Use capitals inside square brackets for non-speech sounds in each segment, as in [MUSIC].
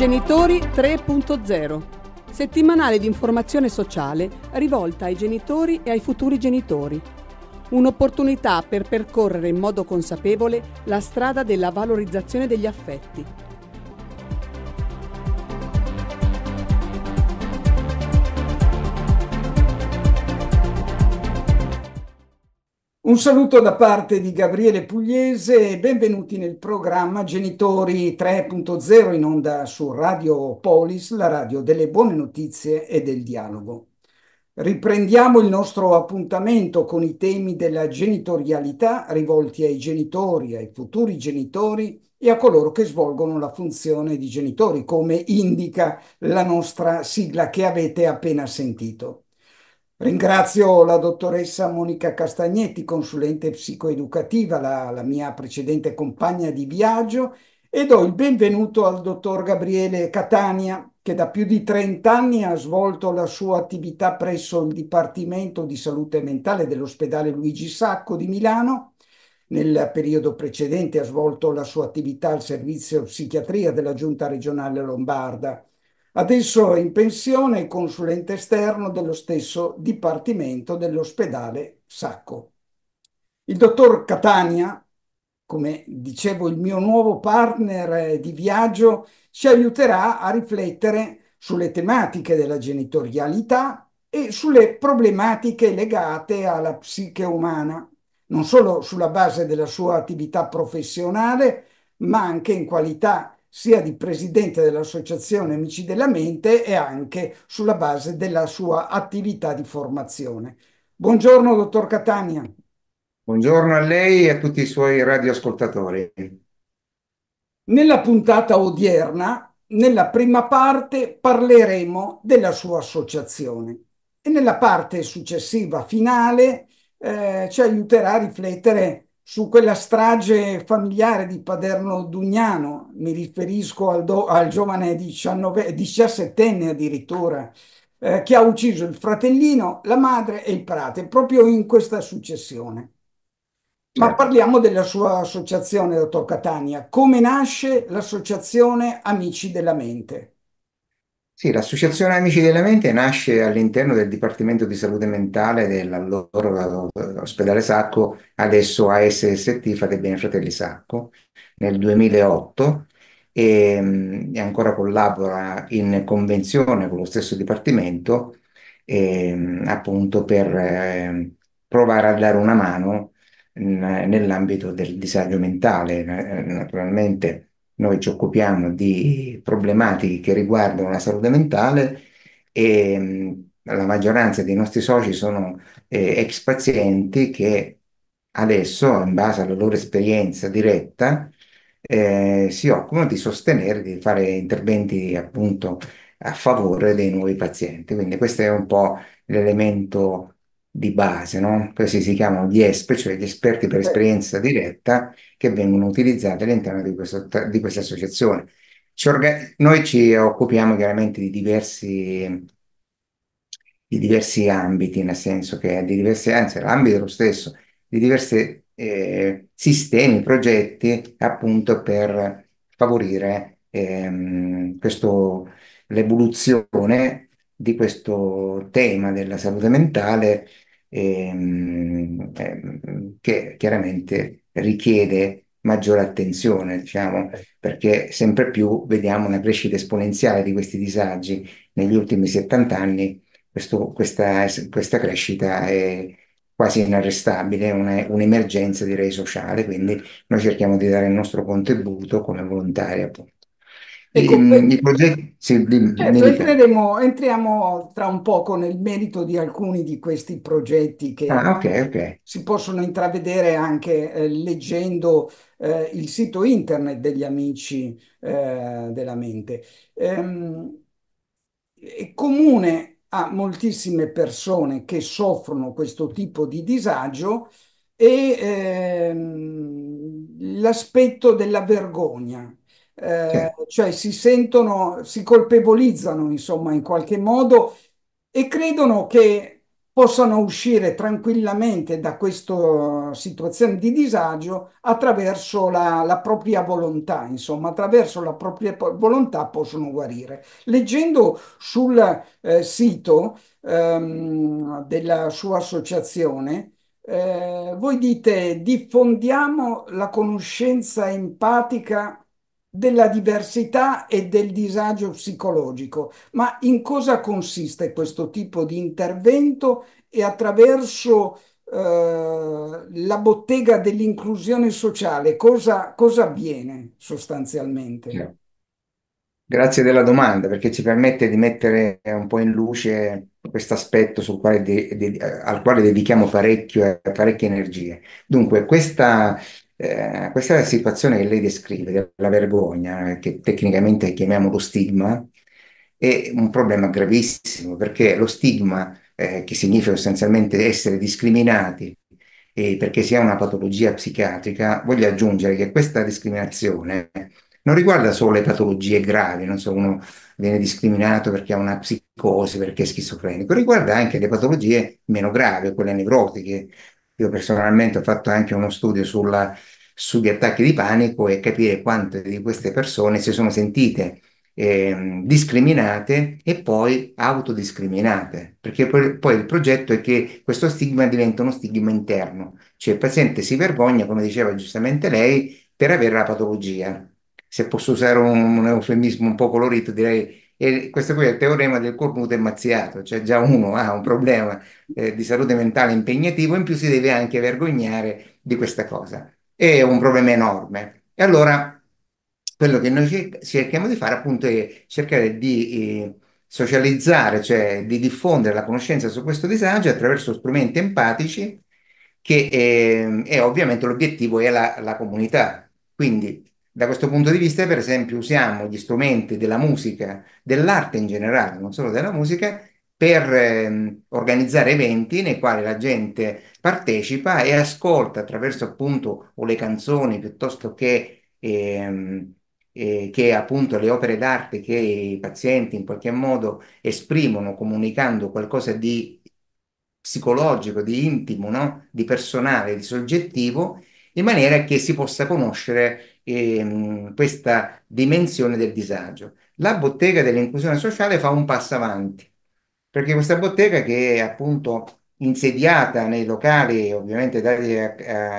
Genitori 3.0 Settimanale di informazione sociale rivolta ai genitori e ai futuri genitori. Un'opportunità per percorrere in modo consapevole la strada della valorizzazione degli affetti Un saluto da parte di Gabriele Pugliese e benvenuti nel programma Genitori 3.0 in onda su Radio Polis, la radio delle buone notizie e del dialogo. Riprendiamo il nostro appuntamento con i temi della genitorialità rivolti ai genitori, ai futuri genitori e a coloro che svolgono la funzione di genitori, come indica la nostra sigla che avete appena sentito. Ringrazio la dottoressa Monica Castagnetti, consulente psicoeducativa, la, la, mia precedente compagna di viaggio, e do il benvenuto al dottor Gabriele Catania, che da più di 30 anni ha svolto la sua attività presso il Dipartimento di Salute Mentale dell'ospedale Luigi Sacco di Milano. Nel periodo precedente ha svolto la sua attività al servizio psichiatria della Giunta regionale lombarda Adesso è in pensione consulente esterno dello stesso dipartimento dell'ospedale Sacco. Il dottor Catania, come dicevo il mio nuovo partner eh, di viaggio, ci aiuterà a riflettere sulle tematiche della genitorialità e sulle problematiche legate alla psiche umana, non solo sulla base della sua attività professionale, ma anche in qualità di sia di presidente dell'Associazione Amici della Mente e anche sulla base della sua attività di formazione. Buongiorno, dottor Catania. Buongiorno a lei e a tutti i suoi radioascoltatori. Nella puntata odierna, nella prima parte, parleremo della sua associazione e nella parte successiva, finale, eh, ci aiuterà a riflettere su quella strage familiare di Paderno Dugnano, mi riferisco al, do, al giovane 19, 17enne addirittura, eh, che ha ucciso il fratellino, la madre e il prate, proprio in questa successione. Ma certo. parliamo della sua associazione, dottor Catania. Come nasce l'associazione Amici della Mente? Sì, l'Associazione Amici della Mente nasce all'interno del Dipartimento di Salute Mentale dell'allora eh, ospedale Sacco, adesso ASST, Fate Bene Fratelli Sacco, nel 2008 e, ehm, e ancora collabora in convenzione con lo stesso Dipartimento e, ehm, appunto per eh, provare a dare una mano nell'ambito del disagio mentale, eh, naturalmente noi ci occupiamo di problematiche che riguardano la salute mentale e mm, la maggioranza dei nostri soci sono eh, ex pazienti che adesso, in base alla loro esperienza diretta, eh, si occupano di sostenere, di fare interventi appunto a favore dei nuovi pazienti. Quindi questo è un po' l'elemento di base, no? Questi si chiamano gli ESP, cioè gli esperti per esperienza diretta, che vengono utilizzati all'interno di, questo, di questa associazione. Ci noi ci occupiamo chiaramente di diversi, di diversi ambiti, nel senso che di diversi, anzi l'ambito è lo stesso, di diversi eh, sistemi, progetti appunto per favorire ehm, questo, l'evoluzione di questo tema della salute mentale ehm, ehm, che chiaramente richiede maggiore attenzione, diciamo, perché sempre più vediamo una crescita esponenziale di questi disagi. Negli ultimi 70 anni questo, questa, questa, crescita è quasi inarrestabile, è una, un'emergenza direi sociale, quindi noi cerchiamo di dare il nostro contributo come volontari appunto. E I, progetti, sì, dimmi, certo, entreremo, entriamo tra un poco nel merito di alcuni di questi progetti che ah, okay, okay. si possono intravedere anche eh, leggendo eh, il sito internet degli amici eh, della mente. Ehm, è comune a moltissime persone che soffrono questo tipo di disagio e ehm, l'aspetto della vergogna eh, cioè si sentono, si colpevolizzano insomma in qualche modo e credono che possano uscire tranquillamente da questa situazione di disagio attraverso la, la, propria volontà, insomma, attraverso la propria volontà possono guarire. Leggendo sul eh, sito ehm, della sua associazione, eh, voi dite diffondiamo la conoscenza empatica della diversità e del disagio psicologico. Ma in cosa consiste questo tipo di intervento e attraverso eh, la bottega dell'inclusione sociale cosa, cosa avviene sostanzialmente? Grazie della domanda perché ci permette di mettere un po' in luce questo aspetto de- de- al quale dedichiamo parecchio, eh, parecchie energie. Dunque, questa eh, questa è la situazione che lei descrive, la vergogna, eh, che tecnicamente chiamiamo lo stigma, è un problema gravissimo perché lo stigma, eh, che significa sostanzialmente essere discriminati e perché si ha una patologia psichiatrica, voglio aggiungere che questa discriminazione non riguarda solo le patologie gravi, non so, uno viene discriminato perché ha una psicosi, perché è schizofrenico, riguarda anche le patologie meno gravi, quelle nevrotiche, io personalmente ho fatto anche uno studio sulla, sugli attacchi di panico e capire quante di queste persone si sono sentite eh, discriminate e poi autodiscriminate, perché poi, poi il progetto è che questo stigma diventa uno stigma interno, cioè il paziente si vergogna, come diceva giustamente lei, per avere la patologia. Se posso usare un, un eufemismo un po' colorito, direi e questo qui è il teorema del cornuto e mazziato, cioè già uno ha un problema eh, di salute mentale impegnativo, in più si deve anche vergognare di questa cosa. È un problema enorme. E allora quello che noi cerchiamo di fare appunto è cercare di eh, socializzare, cioè di diffondere la conoscenza su questo disagio attraverso strumenti empatici che eh, è, ovviamente l'obiettivo è la, la comunità. Quindi da questo punto di vista, per esempio, usiamo gli strumenti della musica, dell'arte in generale, non solo della musica, per ehm, organizzare eventi nei quali la gente partecipa e ascolta attraverso appunto o le canzoni piuttosto che, ehm, eh, che appunto le opere d'arte che i pazienti in qualche modo esprimono comunicando qualcosa di psicologico, di intimo, no? di personale, di soggettivo, in maniera che si possa conoscere ehm, questa dimensione del disagio. La bottega dell'inclusione sociale fa un passo avanti, perché questa bottega che è appunto insediata nei locali, ovviamente dati a,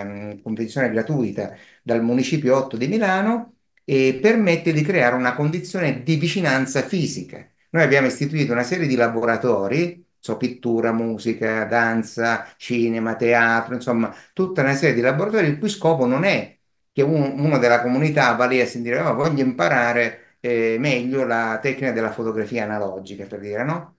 a gratuita dal Municipio 8 di Milano, e permette di creare una condizione di vicinanza fisica. Noi abbiamo istituito una serie di laboratori, so, pittura, musica, danza, cinema, teatro, insomma, tutta una serie di laboratori il cui scopo non è che un- uno della comunità va lì a sentire, "Ah, voglio imparare eh, meglio la tecnica della fotografia analogica, per dire, no?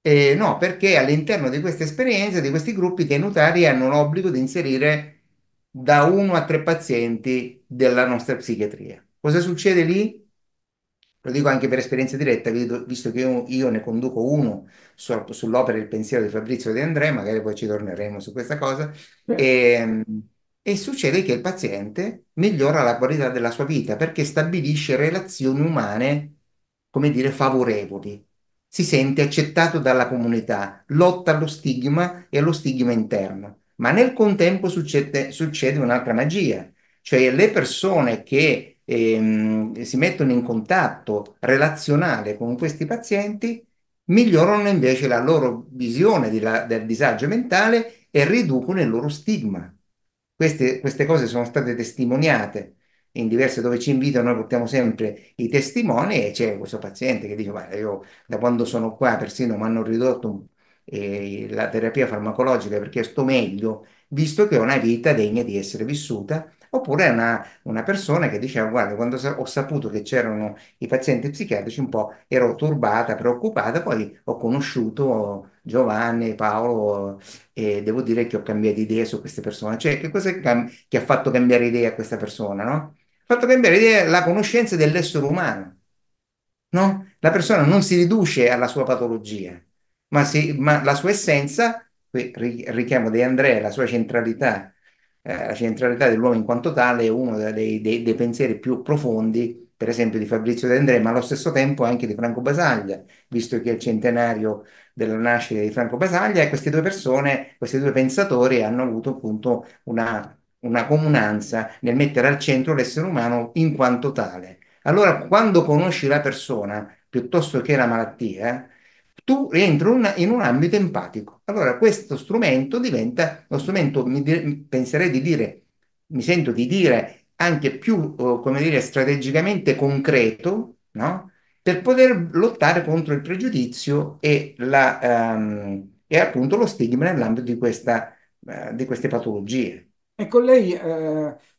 E, no, perché all'interno di queste esperienze, di questi gruppi, i tenutari hanno l'obbligo di inserire da uno a tre pazienti della nostra psichiatria. Cosa succede lì? Lo dico anche per esperienza diretta, visto che io, io ne conduco uno sul- sull'opera Il pensiero di Fabrizio De André, magari poi ci torneremo su questa cosa. Certo e succede che il paziente migliora la qualità della sua vita perché stabilisce relazioni umane, come dire, favorevoli. Si sente accettato dalla comunità, lotta allo stigma e allo stigma interno. Ma nel contempo succede, succede un'altra magia, cioè le persone che ehm, si mettono in contatto relazionale con questi pazienti migliorano invece la loro visione la, del disagio mentale e riducono il loro stigma. Queste, queste cose sono state testimoniate in diverse dove ci invitano, noi portiamo sempre i testimoni e c'è questo paziente che dice guarda io da quando sono qua persino mi hanno ridotto eh, la terapia farmacologica perché sto meglio visto che ho una vita degna di essere vissuta oppure una, una persona che diceva ah, guarda quando ho saputo che c'erano i pazienti psichiatrici un po' ero turbata, preoccupata, poi ho conosciuto Giovanni, Paolo, e devo dire che ho cambiato idea su queste persone. Cioè, che cosa cam- che ha fatto cambiare idea a questa persona, no? Ha fatto cambiare idea la conoscenza dell'essere umano, no? La persona non si riduce alla sua patologia, ma, si, ma la sua essenza, qui richiamo De Andrea, la sua centralità, eh, la centralità dell'uomo in quanto tale è uno dei, dei, dei pensieri più profondi per esempio di Fabrizio De André, ma allo stesso tempo anche di Franco Basaglia, visto che è il centenario della nascita di Franco Basaglia e queste due persone, questi due pensatori hanno avuto appunto una, una comunanza nel mettere al centro l'essere umano in quanto tale. Allora, quando conosci la persona piuttosto che la malattia, tu rientri un, in un ambito empatico. Allora, questo strumento diventa lo strumento, mi, penserei di dire, mi sento di dire, anche più, eh, come dire, strategicamente concreto, no? per poter lottare contro il pregiudizio e, la, ehm, e appunto lo stigma nell'ambito di, questa, eh, di queste patologie. Ecco, lei eh,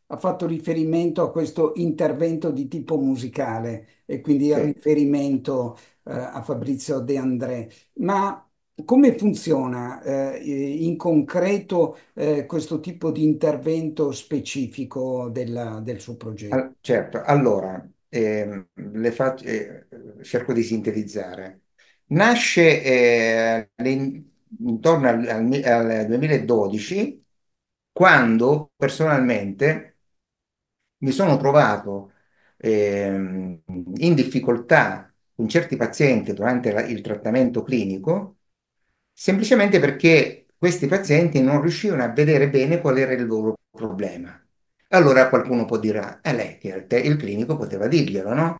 ha fatto riferimento a questo intervento di tipo musicale e quindi sì. a riferimento eh, a Fabrizio De André, ma come funziona eh, in concreto eh, questo tipo di intervento specifico della- del suo progetto? Al- certo, allora, ehm, le fac- eh, cerco di sintetizzare. Nasce eh, intorno al, al al 2012, quando personalmente mi sono trovato ehm, in difficoltà con certi pazienti durante la- il trattamento clinico semplicemente perché questi pazienti non riuscivano a vedere bene qual era il loro problema. Allora qualcuno può dire, eh lei, il clinico poteva dirglielo, no?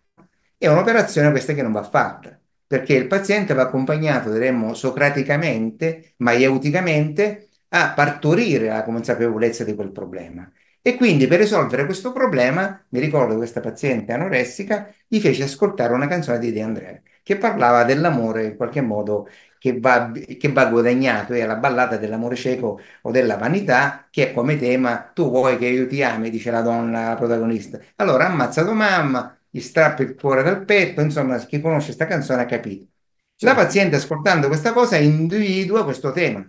È un'operazione questa che non va fatta, perché il paziente va accompagnato, diremmo, socraticamente, maieuticamente, a partorire la consapevolezza di quel problema. E quindi per risolvere questo problema, mi ricordo questa paziente anoressica, gli fece ascoltare una canzone di De André che parlava dell'amore in qualche modo che va, che va guadagnato, è la ballata dell'amore cieco o della vanità, che è come tema tu vuoi che io ti ami, dice la donna la protagonista. Allora ha ammazzato mamma, gli strappa il cuore dal petto, insomma chi conosce questa canzone ha capito. La certo. paziente ascoltando questa cosa individua questo tema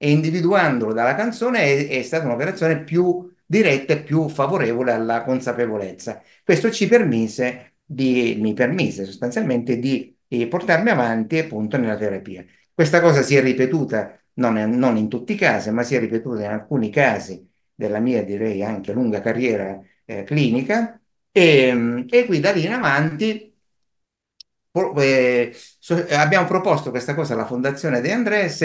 e individuandolo dalla canzone è, è stata un'operazione più diretta e più favorevole alla consapevolezza. Questo ci permise di, mi permise sostanzialmente di e portarmi avanti appunto nella terapia. Questa cosa si è ripetuta non, non in tutti i casi, ma si è ripetuta in alcuni casi della mia direi anche lunga carriera eh, clinica e, ehm, e qui da lì in avanti eh, so, abbiamo proposto questa cosa alla Fondazione De Andrés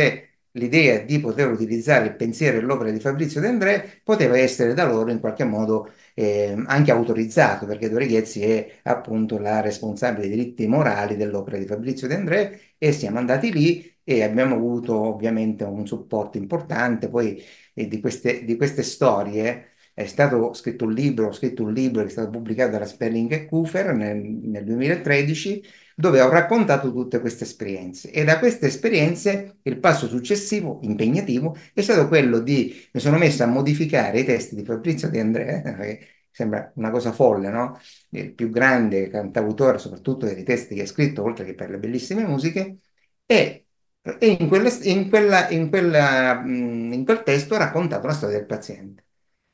l'idea di poter utilizzare il pensiero e l'opera di Fabrizio De André poteva essere da loro in qualche modo eh, anche autorizzato, perché Doreghezzi è appunto la responsabile dei diritti morali dell'opera di Fabrizio De André e siamo andati lì e abbiamo avuto ovviamente un supporto importante. Poi eh, di, queste, di queste storie è stato scritto un libro, scritto un libro che è stato pubblicato dalla Spelling e Kufer nel, nel 2013 dove ho raccontato tutte queste esperienze e da queste esperienze il passo successivo, impegnativo, è stato quello di, mi sono messo a modificare i testi di Fabrizio De André [LAUGHS] che sembra una cosa folle, no? Il più grande cantautore, soprattutto dei testi che ha scritto, oltre che per le bellissime musiche, e, e in, quelle, in, quella, in, quella, mm, in quel testo ho raccontato la storia del paziente.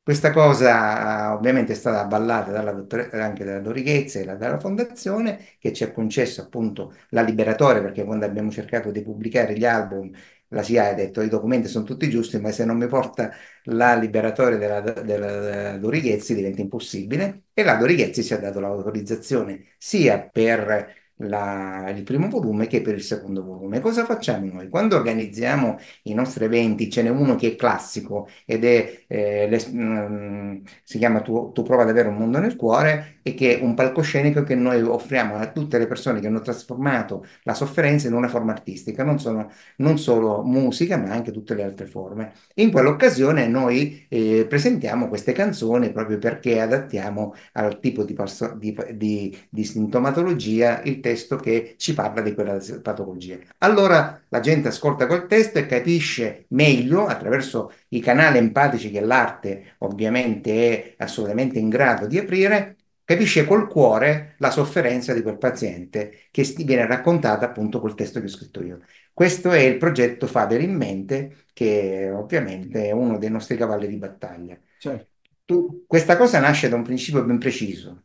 Questa cosa ovviamente è stata avvallata dalla dottore, anche dalla Dorighezza e dalla Fondazione che ci ha concesso appunto la liberatoria perché quando abbiamo cercato di pubblicare gli album la CIA ha detto i documenti sono tutti giusti ma se non mi porta la liberatoria della, della, della Dorighezzi diventa impossibile e la Dorighezzi si è dato l'autorizzazione sia per la, il primo volume che per il secondo volume. Cosa facciamo noi? Quando organizziamo i nostri eventi, ce n'è uno che è classico ed è, eh, le, mh, mm, si chiama tu, tu prova ad avere un mondo nel cuore e che è un palcoscenico che noi offriamo a tutte le persone che hanno trasformato la sofferenza in una forma artistica, non, sono, non solo musica ma anche tutte le altre forme. In quell'occasione noi eh, presentiamo queste canzoni proprio perché adattiamo al tipo di, di, di, di sintomatologia il testo testo che ci parla di quella patologia. Allora la gente ascolta quel testo e capisce meglio attraverso i canali empatici che l'arte ovviamente è assolutamente in grado di aprire, capisce col cuore la sofferenza di quel paziente che viene raccontata appunto col testo che ho scritto io. Questo è il progetto Faber in mente, che ovviamente è uno dei nostri cavalli di battaglia. Certo. questa cosa nasce da un principio ben preciso,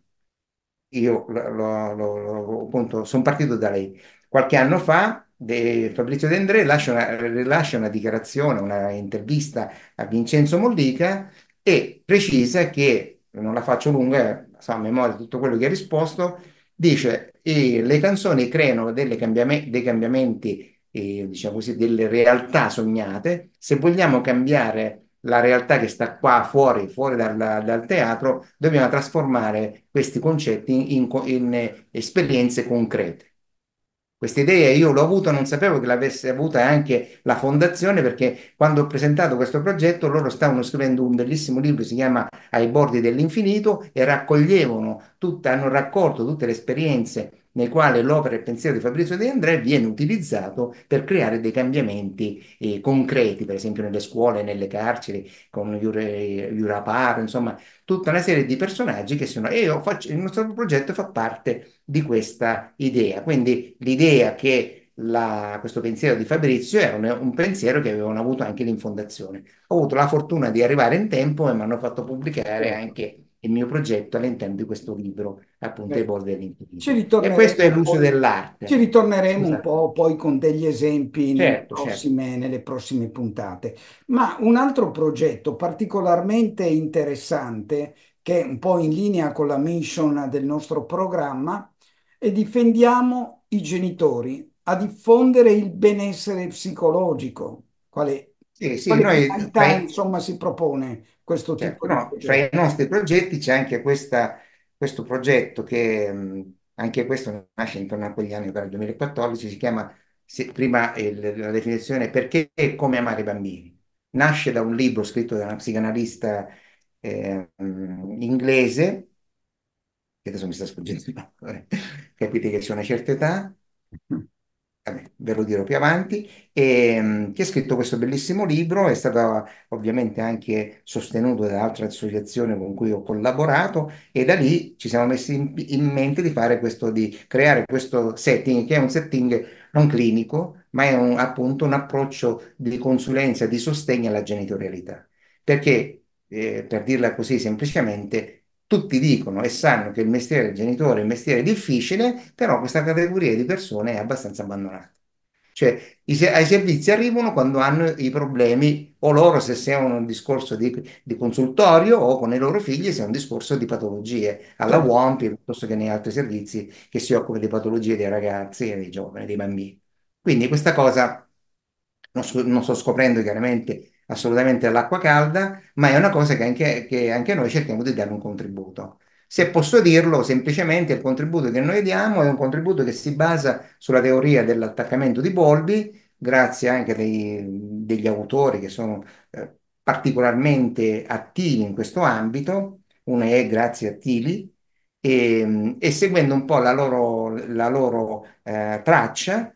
io lo, lo, appunto sono partito da lei. Qualche anno fa de, Fabrizio D'André lascia una, rilascia una dichiarazione, una intervista a Vincenzo Mollica e precisa che, non la faccio lunga, so a memoria tutto quello che ha risposto, dice che le canzoni creano cambiam- dei cambiamenti, eh, diciamo così, delle realtà sognate, se vogliamo cambiare la realtà che sta qua fuori, fuori dal, dal teatro, dobbiamo trasformare questi concetti in, in, in eh, esperienze concrete. Questa idea io l'ho avuta, non sapevo che l'avesse avuta anche la fondazione perché quando ho presentato questo progetto loro stavano scrivendo un bellissimo libro, si chiama Ai bordi dell'infinito e raccoglievano, tutta, hanno raccolto tutte le esperienze nel quale l'opera e il pensiero di Fabrizio De André viene utilizzato per creare dei cambiamenti eh, concreti, per esempio nelle scuole, nelle carceri, con Juraparo, insomma, tutta una serie di personaggi che sono... E faccio, il nostro progetto fa parte di questa idea. Quindi l'idea che... La, questo pensiero di Fabrizio era un, un, pensiero che avevano avuto anche l'infondazione. Ho avuto la fortuna di arrivare in tempo e mi hanno fatto pubblicare certo. anche il mio progetto all'interno di questo libro, appunto, i border infinito. E questo è l'uso poi, dell'arte. Ci ritorneremo Scusa. un po' poi con degli esempi certo, nelle, certo. prossime, certo. nelle, prossime, puntate. Ma un altro progetto particolarmente interessante, che è un po' in linea con la mission del nostro programma, è Difendiamo i genitori a diffondere il benessere psicologico, quale sì, sì, noi, qualità, i, insomma, si propone questo cioè, tipo di no, Tra i nostri progetti c'è anche questa, questo progetto che mm, anche questo nasce intorno a quegli anni, dal 2014, si chiama se, prima il, la definizione perché e come amare i bambini. Nasce da un libro scritto da una psicanalista eh, inglese, che adesso mi sta sfuggendo, capite che c'è una certa età, ve lo dirò più avanti, e, ehm, che ha scritto questo bellissimo libro, è stato ovviamente anche sostenuto da altre associazioni con cui ho collaborato e da lì ci siamo messi in, in mente di, questo, di creare questo setting che è un setting non clinico, ma è un, appunto un approccio di consulenza, di sostegno alla genitorialità. Perché, eh, per dirla così semplicemente, tutti dicono e sanno che il mestiere del genitore è un mestiere difficile, però questa categoria di persone è abbastanza abbandonata. Cioè, i, ai servizi arrivano quando hanno i problemi, o loro se sia un discorso di, di, consultorio, o con i loro figli se è un discorso di patologie, alla UOMPI certo. piuttosto che nei altri servizi che si occupano di patologie dei ragazzi e dei giovani, dei bambini. Quindi questa cosa, non, non sto scoprendo chiaramente assolutamente all'acqua calda, ma è una cosa che anche, che anche noi cerchiamo di dare un contributo. Se posso dirlo, semplicemente il contributo che noi diamo è un contributo che si basa sulla teoria dell'attaccamento di Bolby, grazie anche dei, degli autori che sono eh, particolarmente attivi in questo ambito, una è grazie a Tili, e, ehm, e seguendo un po' la loro, la loro eh, traccia,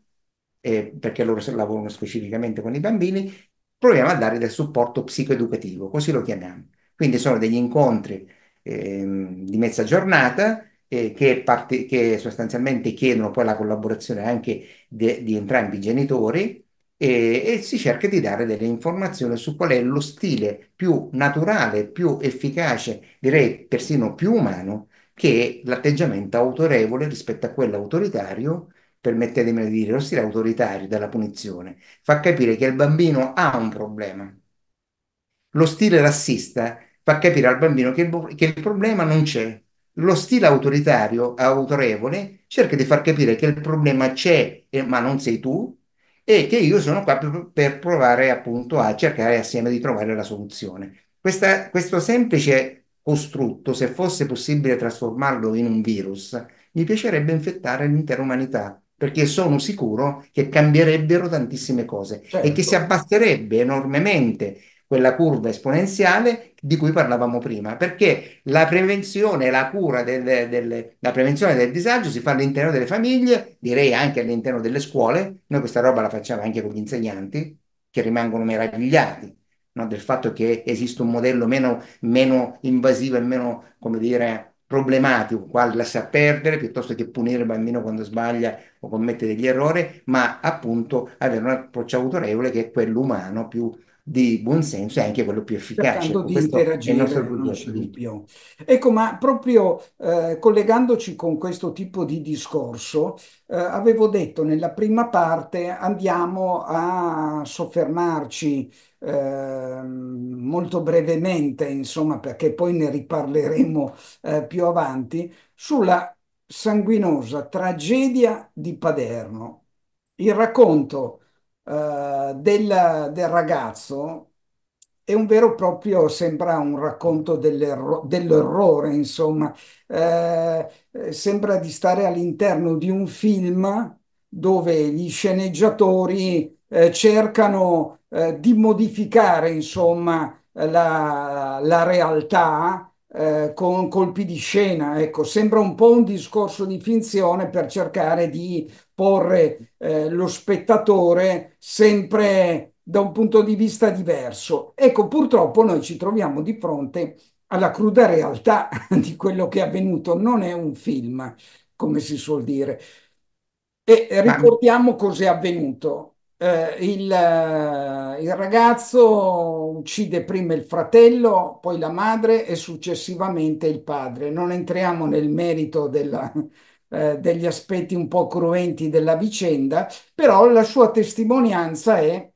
eh, perché loro lavorano specificamente con i bambini, proviamo a dare del supporto psicoeducativo, così lo chiamiamo. Quindi sono degli incontri ehm, di mezza giornata eh, che, parte, che, sostanzialmente chiedono poi la collaborazione anche de, di entrambi i genitori e, e, si cerca di dare delle informazioni su qual è lo stile più naturale, più efficace, direi persino più umano, che è l'atteggiamento autorevole rispetto a quello autoritario permettetemi di dire, lo stile autoritario della punizione fa capire che il bambino ha un problema. Lo stile rassista fa capire al bambino che il, che il problema non c'è. Lo stile autoritario, autorevole, cerca di far capire che il problema c'è, eh, ma non sei tu, e che io sono qua per, per provare appunto a cercare assieme di trovare la soluzione. Questa, questo semplice costrutto, se fosse possibile trasformarlo in un virus, mi piacerebbe infettare l'intera umanità, perché sono sicuro che cambierebbero tantissime cose certo. e che certo. si abbasserebbe enormemente quella curva esponenziale di cui parlavamo prima, perché la prevenzione, la cura del, del, la prevenzione del disagio si fa all'interno delle famiglie, direi anche all'interno delle scuole, noi questa roba la facciamo anche con gli insegnanti, che rimangono meravigliati no, del fatto che esiste un modello meno, meno invasivo e meno, come dire, problematico, quale lascia perdere piuttosto che punire il bambino quando sbaglia o commette degli errori, ma appunto avere un approccio autorevole che è quello umano più di buon senso è anche quello più efficace. Cercando ecco, di interagire, non c'è dubbio. Ecco, ma proprio eh, collegandoci con questo tipo di discorso, eh, avevo detto nella prima parte andiamo a soffermarci eh, molto brevemente, insomma, perché poi ne riparleremo eh, più avanti, sulla sanguinosa tragedia di Paderno. Il racconto eh, del, del, ragazzo è un vero e proprio, sembra un racconto dell'errore, dell'orrore, insomma, uh, sembra di stare all'interno di un film dove gli sceneggiatori eh, cercano eh, di modificare insomma la, la realtà eh, con colpi di scena. Ecco, sembra un po' un discorso di finzione per cercare di porre eh, lo spettatore sempre da un punto di vista diverso. Ecco, purtroppo noi ci troviamo di fronte alla cruda realtà [LAUGHS] di quello che è avvenuto. Non è un film, come si suol dire. E ricordiamo cos'è avvenuto. Eh, il, eh, il ragazzo uccide prima il fratello, poi la madre e successivamente il padre. Non entriamo nel merito della, [LAUGHS] eh, degli aspetti un po' cruenti della vicenda, però la sua testimonianza è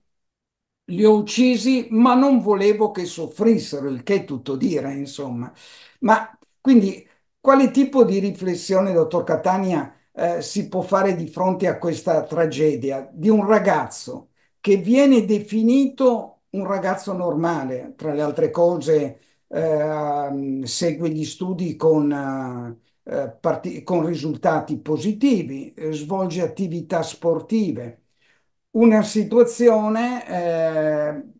li ho uccisi ma non volevo che soffrissero, il che è tutto dire, insomma. Ma quindi quale tipo di riflessione, dottor Catania, eh, si può fare di fronte a questa tragedia di un ragazzo che viene definito un ragazzo normale, tra le altre cose eh, segue gli studi con, eh, eh con risultati positivi, eh, svolge attività sportive. Una situazione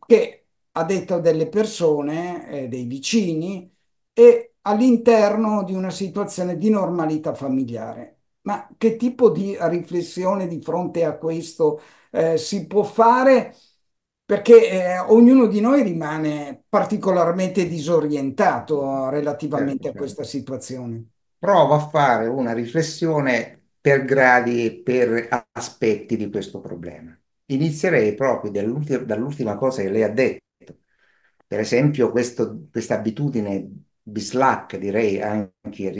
che, a detta delle persone, dei vicini, è all'interno di una situazione di normalità familiare ma che tipo di riflessione di fronte a questo eh, si può fare? Perché eh, ognuno di noi rimane particolarmente disorientato relativamente certo, a questa certo. situazione. Prova a fare una riflessione per gradi e per aspetti di questo problema. Inizierei proprio dall'ultima cosa che lei ha detto. Per esempio, questa abitudine bislacca, direi anche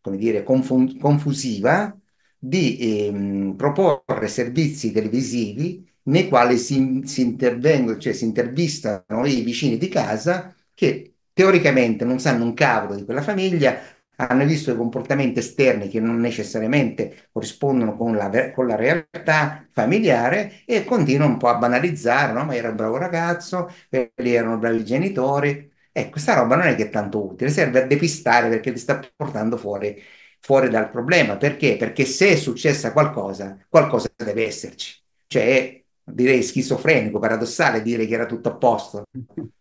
come dire, confusiva di ehm, proporre servizi televisivi nei quali si, si intervengono, cioè si intervistano i vicini di casa che teoricamente non sanno un cavolo di quella famiglia, hanno visto i comportamenti esterni che non necessariamente corrispondono con la, con la, realtà familiare e continuano un po' a banalizzare, no? ma era un bravo ragazzo, erano bravi genitori, eh, questa roba non è che è tanto utile, serve a depistare perché ti sta portando fuori, fuori dal problema. Perché? Perché se è successa qualcosa, qualcosa deve esserci. Cioè, direi schizofrenico, paradossale dire che era tutto a posto. [LAUGHS]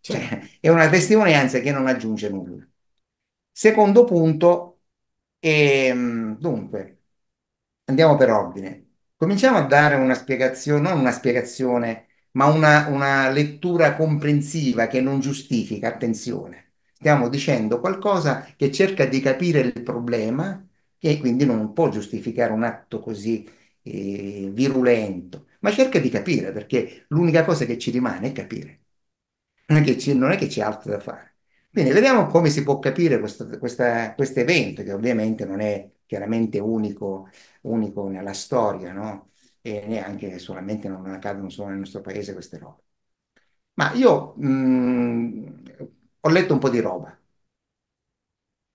Cioè, è una testimonianza che non aggiunge nulla. Secondo punto, ehm, dunque, andiamo per ordine. Cominciamo a dare una spiegazione, non una spiegazione ma una, una lettura comprensiva che non giustifica, attenzione, stiamo dicendo qualcosa che cerca di capire il problema e quindi non può giustificare un atto così eh, virulento, ma cerca di capire perché l'unica cosa che ci rimane è capire, non è che, ci, non è che c'è altro da fare. Bene, vediamo come si può capire questo, evento, che ovviamente non è chiaramente unico, unico nella storia, no? e neanche solamente non accadono solo nel nostro paese queste robe. Ma io mh, mm, ho letto un po' di roba,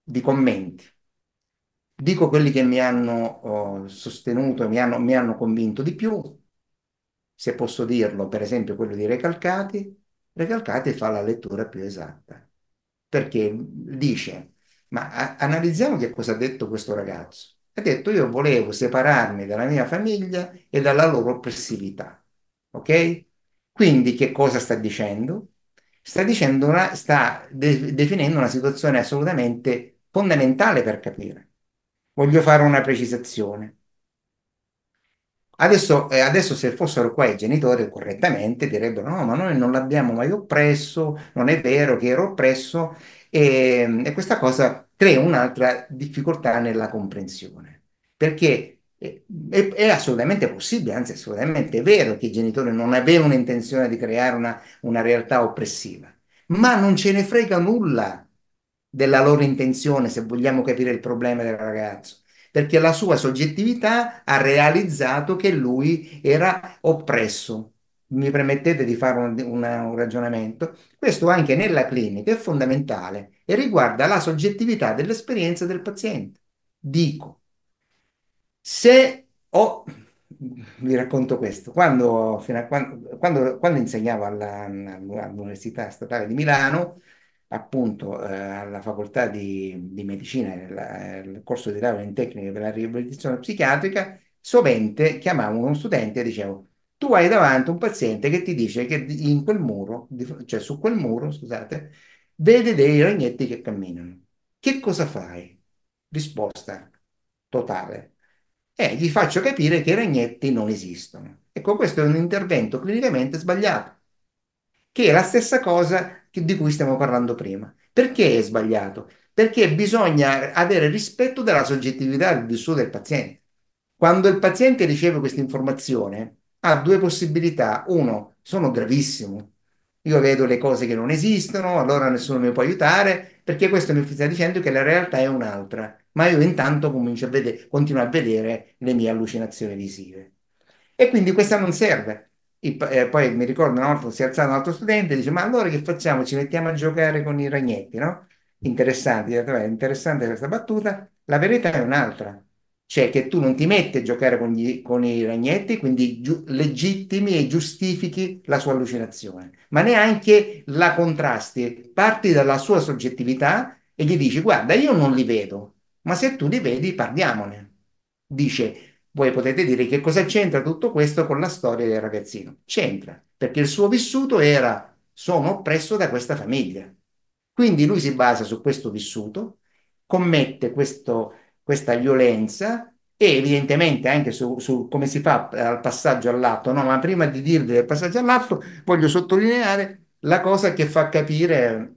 di commenti, dico quelli che mi hanno oh, sostenuto, mi hanno, mi hanno convinto di più, se posso dirlo, per esempio quello di Recalcati, Recalcati fa la lettura più esatta, perché dice, ma a- analizziamo che cosa ha detto questo ragazzo. Ha detto io volevo separarmi dalla mia famiglia e dalla loro oppressività. Ok? Quindi che cosa sta dicendo? Sta, dicendo una, sta de- definendo una situazione assolutamente fondamentale per capire. Voglio fare una precisazione. Adesso, eh, adesso, se fossero qua i genitori correttamente direbbero no, ma noi non l'abbiamo mai oppresso, non è vero che ero oppresso e, e questa cosa crea un'altra difficoltà nella comprensione, perché è, è, è, assolutamente possibile, anzi è assolutamente vero che i genitori non avevano intenzione di creare una, una realtà oppressiva, ma non ce ne frega nulla della loro intenzione se vogliamo capire il problema del ragazzo perché la sua soggettività ha realizzato che lui era oppresso. Mi permettete di fare un, una, un ragionamento? Questo anche nella clinica è fondamentale e riguarda la soggettività dell'esperienza del paziente. Dico, se ho, vi racconto questo, quando, a, quando, quando, quando insegnavo alla, all'Università Statale di Milano, appunto eh, alla facoltà di, di medicina, il, il corso di laurea in tecniche per la riabilitazione psichiatrica, sovente chiamavo uno studente e dicevo, tu hai davanti un paziente che ti dice che in quel muro, cioè su quel muro, scusate, vede dei ragnetti che camminano. Che cosa fai? Risposta totale. Eh, gli faccio capire che i ragnetti non esistono. Ecco, questo è un intervento clinicamente sbagliato, che è la stessa cosa che, di cui stiamo parlando prima. Perché è sbagliato? Perché bisogna avere rispetto della soggettività del vissuto del paziente. Quando il paziente riceve questa informazione, ha due possibilità. Uno, sono gravissimo, io vedo le cose che non esistono, allora nessuno mi può aiutare, perché questo mi sta dicendo che la realtà è un'altra, ma io intanto comincio a vedere, continuo a vedere le mie allucinazioni visive. E quindi questa non serve. E eh, poi mi ricordo una volta si è alzato un altro studente e dice ma allora che facciamo? Ci mettiamo a giocare con i ragnetti, no? Interessante, interessante questa battuta, la verità è un'altra cioè che tu non ti metti a giocare con, gli, con i ragnetti, quindi giu- legittimi e giustifichi la sua allucinazione, ma neanche la contrasti, parti dalla sua soggettività e gli dici guarda io non li vedo, ma se tu li vedi parliamone. Dice, voi potete dire che cosa c'entra tutto questo con la storia del ragazzino? C'entra, perché il suo vissuto era sono oppresso da questa famiglia. Quindi lui si basa su questo vissuto, commette questo questa violenza e evidentemente anche su, su, come si fa al passaggio all'atto, no? ma prima di dirvi del passaggio all'atto voglio sottolineare la cosa che fa capire,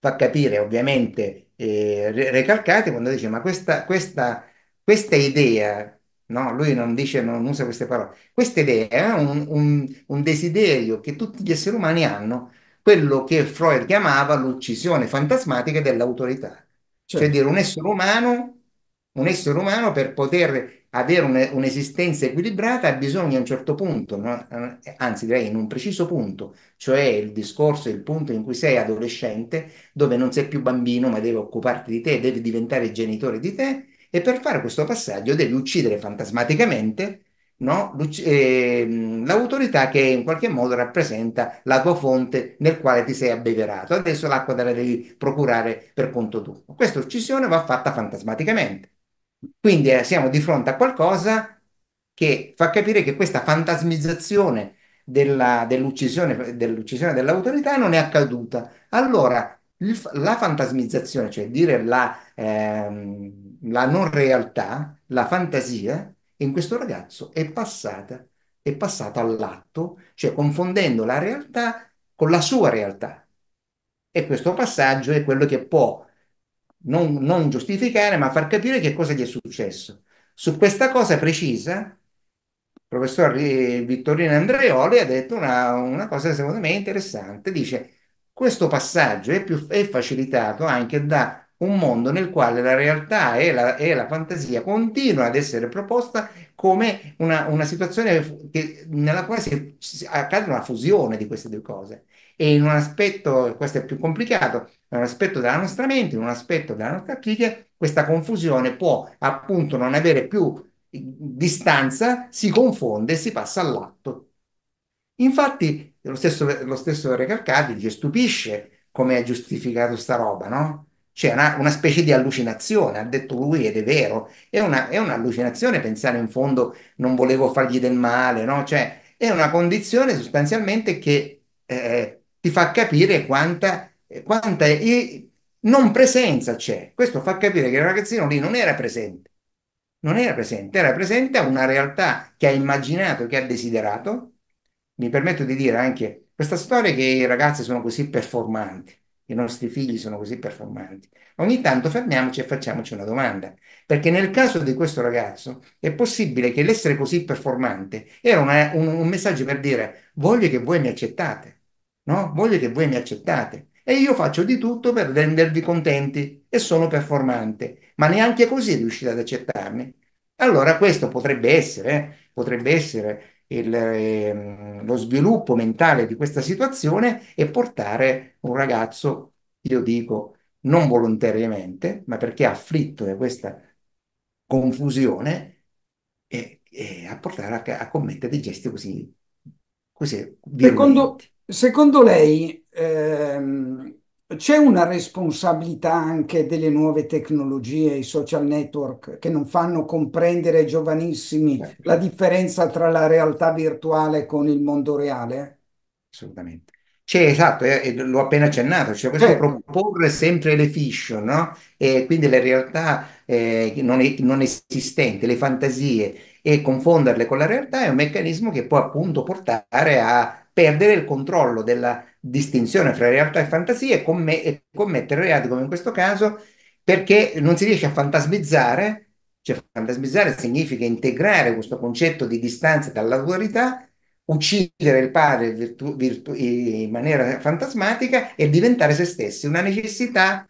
fa capire ovviamente eh, Recalcati quando dice ma questa, questa, questa idea, no? lui non dice, non usa queste parole, questa idea è un, un, un desiderio che tutti gli esseri umani hanno, quello che Freud chiamava l'uccisione fantasmatica dell'autorità. Cioè, cioè dire un essere umano, un essere umano per poter avere un, un'esistenza equilibrata ha bisogno a un certo punto, no? anzi direi in un preciso punto, cioè il discorso, il punto in cui sei adolescente, dove non sei più bambino ma devi occuparti di te, devi diventare genitore di te e per fare questo passaggio devi uccidere fantasmaticamente no? Ehm, l'autorità che in qualche modo rappresenta la tua fonte nel quale ti sei abbeverato. Adesso l'acqua te la devi procurare per conto tuo. Questa uccisione va fatta fantasmaticamente. Quindi eh, siamo di fronte a qualcosa che fa capire che questa fantasmizzazione della, dell'uccisione, dell'uccisione dell'autorità non è accaduta. Allora, il, la fantasmizzazione, cioè dire la, ehm, la non realtà, la fantasia, e in questo ragazzo è passata, è passata all'atto, cioè confondendo la realtà con la sua realtà. E questo passaggio è quello che può non, non giustificare, ma far capire che cosa gli è successo. Su questa cosa precisa, il professor eh, Vittorino Andreoli ha detto una, una, cosa secondo me interessante. Dice: questo passaggio è, più, è facilitato anche da un mondo nel quale la realtà e la, e la fantasia continuano ad essere proposta come una, una situazione che, nella quale si, si, accade una fusione di queste due cose. E in un aspetto, questo è più complicato, in un aspetto della nostra mente, in un aspetto della nostra psiche, questa confusione può appunto non avere più distanza, si confonde e si passa all'atto. Infatti, lo stesso, lo stesso Recalcati dice: stupisce come è giustificato sta roba, no? c'è una, una, specie di allucinazione, ha detto lui ed è vero, è, una, è un'allucinazione pensare in fondo non volevo fargli del male, no? Cioè è una condizione sostanzialmente che eh, ti fa capire quanta, quanta eh, non presenza c'è. Questo fa capire che il ragazzino lì non era presente, non era presente, era presente a una realtà che ha immaginato, che ha desiderato. Mi permetto di dire anche questa storia che i ragazzi sono così performanti i nostri figli sono così performanti. Ogni tanto fermiamoci e facciamoci una domanda, perché nel caso di questo ragazzo è possibile che l'essere così performante era una, un, un, messaggio per dire voglio che voi mi accettate, no? Voglio che voi mi accettate e io faccio di tutto per rendervi contenti e sono performante, ma neanche così riuscite ad accettarmi. Allora questo potrebbe essere, eh? potrebbe essere il, ehm, lo sviluppo mentale di questa situazione e portare un ragazzo, io dico non volontariamente, ma perché è afflitto da questa confusione, e, e a portare a, a, commettere dei gesti così. così secondo, secondo, lei, ehm, c'è una responsabilità anche delle nuove tecnologie, i social network, che non fanno comprendere ai giovanissimi eh, la differenza tra la realtà virtuale con il mondo reale? Assolutamente. C'è, esatto, eh, eh, l'ho appena accennato, cioè questo certo. proporre sempre le fiction, no? E quindi le realtà eh, non, non esistenti, le fantasie, e confonderle con la realtà è un meccanismo che può appunto portare a perdere il controllo della distinzione fra realtà e fantasia e, comm- e commettere reati come in questo caso perché non si riesce a fantasmizzare, cioè fantasmizzare significa integrare questo concetto di distanza dall'autorità, uccidere il padre virtu- virtu- in maniera fantasmatica e diventare se stessi, una necessità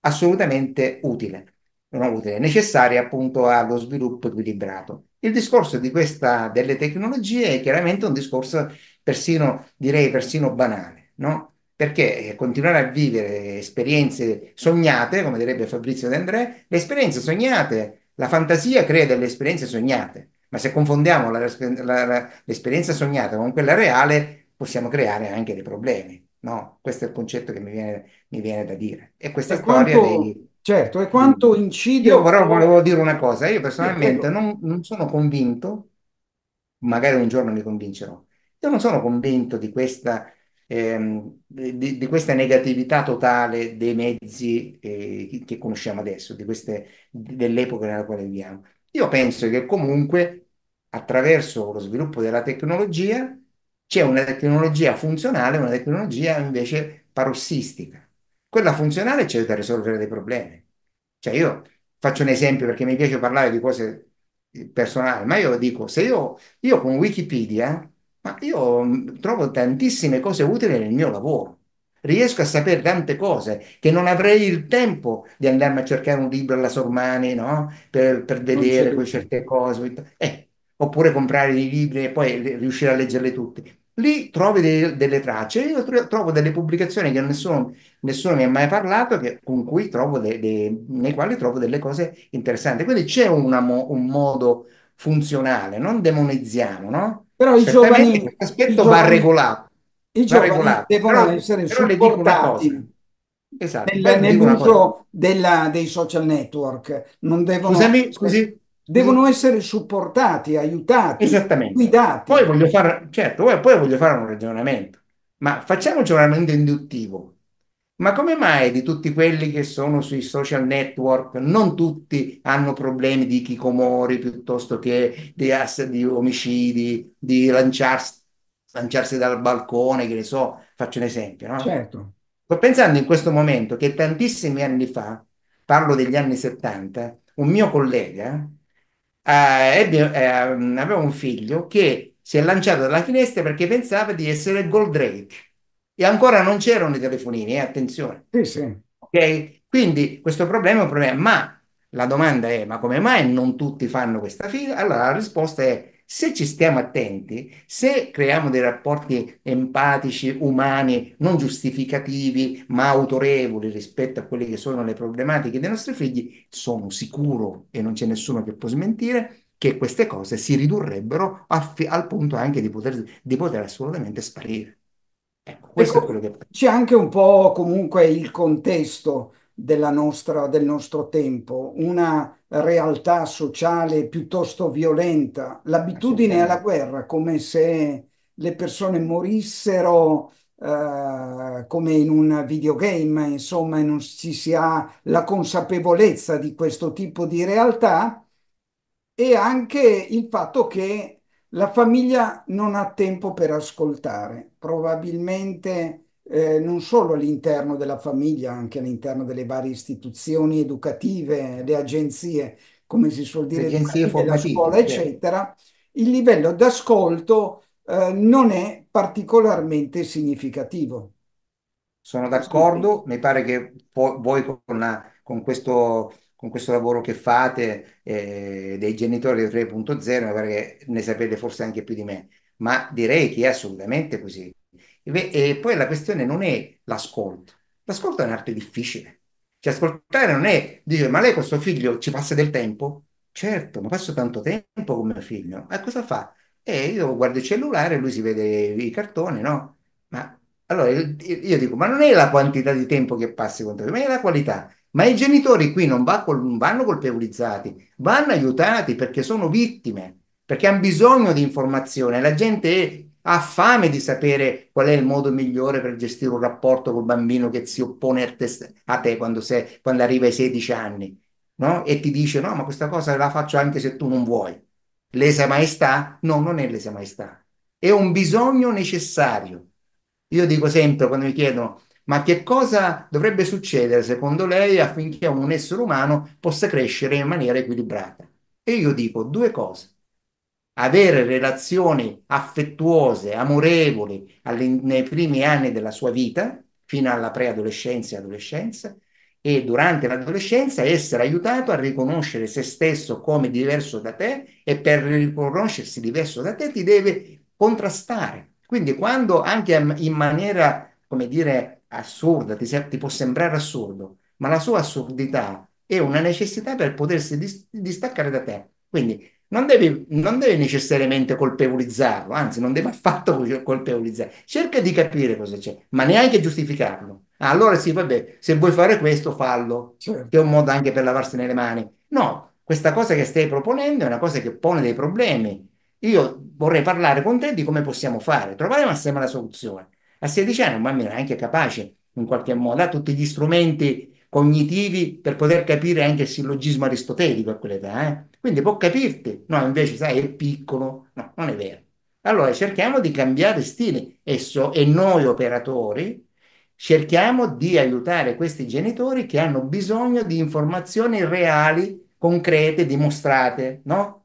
assolutamente utile, non utile, necessaria appunto allo sviluppo equilibrato. Il discorso di questa, delle tecnologie è chiaramente un discorso persino, direi persino banale no? Perché eh, continuare a vivere esperienze sognate, come direbbe Fabrizio De André, le esperienze sognate, la fantasia crea delle esperienze sognate, ma se confondiamo la, la, la, l'esperienza sognata con quella reale, possiamo creare anche dei problemi, no? Questo è il concetto che mi viene, mi viene da dire. E questa e storia quanto... dei... Certo, e quanto incide... Io però volevo dire una cosa, io personalmente non, non, sono convinto, magari un giorno mi convincerò, io non sono convinto di questa Ehm, di, di, questa negatività totale dei mezzi eh, che conosciamo adesso, di queste, dell'epoca nella quale viviamo. Io penso che comunque attraverso lo sviluppo della tecnologia c'è una tecnologia funzionale e una tecnologia invece parossistica. Quella funzionale ci aiuta a risolvere dei problemi. Cioè io faccio un esempio perché mi piace parlare di cose eh, personali, ma io dico, se io, io con Wikipedia ma io mm, trovo tantissime cose utili nel mio lavoro. Riesco a sapere tante cose che non avrei il tempo di andarmi a cercare un libro alla Sormani, no? Per, per Non c'è vedere quelle dubbio. certe cose. Eh, oppure comprare i libri e poi riuscire a leggerli tutti. Lì trovi de- delle tracce. Io trovo delle pubblicazioni che nessuno, nessuno mi ha mai parlato, che- con cui trovo de- de- nei quali trovo delle cose interessanti. Quindi c'è mo- un modo funzionale, non demonizziamo, no? Però i giovani... Questo aspetto va regolato. I giovani regolato. devono però, essere però supportati esatto, nel, nell'uso della, dei social network. Non devono, Scusami, scusi, devono essere supportati, aiutati, guidati. Poi voglio, far, certo, poi voglio fare un ragionamento, ma facciamoci un ragionamento induttivo. Ma come mai di tutti quelli che sono sui social network non tutti hanno problemi di chicomori piuttosto che di, ass- di omicidi, di lanciarsi, lanciarsi, dal balcone, che ne so, faccio un esempio. No? Certo. Sto pensando in questo momento che tantissimi anni fa, parlo degli anni 70, un mio collega eh, ebbe, eh, aveva un figlio che si è lanciato dalla finestra perché pensava di essere Goldrake. E ancora non c'erano i telefonini, eh, attenzione. Sì, sì. Okay? Quindi questo problema è un problema, ma la domanda è, ma come mai non tutti fanno questa fila? Allora la risposta è, se ci stiamo attenti, se creiamo dei rapporti empatici, umani, non giustificativi, ma autorevoli rispetto a quelle che sono le problematiche dei nostri figli, sono sicuro, e non c'è nessuno che può smentire, che queste cose si ridurrebbero fi- al punto anche di poter, di poter assolutamente sparire. Ecco, questo è quello che... C'è anche un po' comunque il contesto della nostra, del nostro tempo, una realtà sociale piuttosto violenta, l'abitudine alla guerra, come se le persone morissero eh, come in un videogame, insomma, non ci si ha la consapevolezza di questo tipo di realtà e anche il fatto che la famiglia non ha tempo per ascoltare probabilmente eh, non solo all'interno della famiglia, anche all'interno delle varie istituzioni educative, le agenzie, come si suol dire, di scuola, certo. eccetera, il livello d'ascolto eh, non è particolarmente significativo. Sono d'accordo, mi pare che voi con, la, con, questo, con, questo, lavoro che fate eh, dei genitori 3.0, mi pare che ne sapete forse anche più di me ma direi che è assolutamente così. E, poi la questione non è l'ascolto, l'ascolto è un'arte difficile. Cioè, ascoltare non è dire, ma lei con suo figlio ci passa del tempo? Certo, ma passo tanto tempo con mio figlio. Ma cosa fa? E eh, io guardo il cellulare, lui si vede i cartoni, no? Ma allora io dico, ma non è la quantità di tempo che passi con te, ma è la qualità. Ma i genitori qui non, va col, non vanno colpevolizzati, vanno aiutati perché sono vittime perché hanno bisogno di informazione, la gente ha fame di sapere qual è il modo migliore per gestire un rapporto col bambino che si oppone a te quando, sei, quando arriva ai 16 anni no? e ti dice no ma questa cosa la faccio anche se tu non vuoi. Lesa maestà? No, non è lesa maestà, è un bisogno necessario. Io dico sempre quando mi chiedono ma che cosa dovrebbe succedere secondo lei affinché un essere umano possa crescere in maniera equilibrata? E io dico due cose avere relazioni affettuose, amorevoli nei primi anni della sua vita, fino alla preadolescenza e adolescenza, e durante l'adolescenza essere aiutato a riconoscere se stesso come diverso da te e per riconoscersi diverso da te ti deve contrastare. Quindi quando anche in maniera, come dire, assurda, ti, ti può sembrare assurdo, ma la sua assurdità è una necessità per potersi dis- distaccare da te. Quindi non deve, non deve necessariamente colpevolizzarlo, anzi non deve affatto colpevolizzare, cerca di capire cosa c'è, ma neanche giustificarlo. Ah, allora sì, vabbè, se vuoi fare questo fallo, certo. è un modo anche per lavarsene le mani. No, questa cosa che stai proponendo è una cosa che pone dei problemi. Io vorrei parlare con te di come possiamo fare, trovare assieme la soluzione. A 16 anni un bambino è anche capace, in qualche modo, ha tutti gli strumenti cognitivi per poter capire anche il sillogismo aristotelico a quell'età. Eh? Quindi può capirti, no, invece sai, è piccolo, no, non è vero. Allora cerchiamo di cambiare stile Esso, e noi operatori cerchiamo di aiutare questi genitori che hanno bisogno di informazioni reali, concrete, dimostrate, no?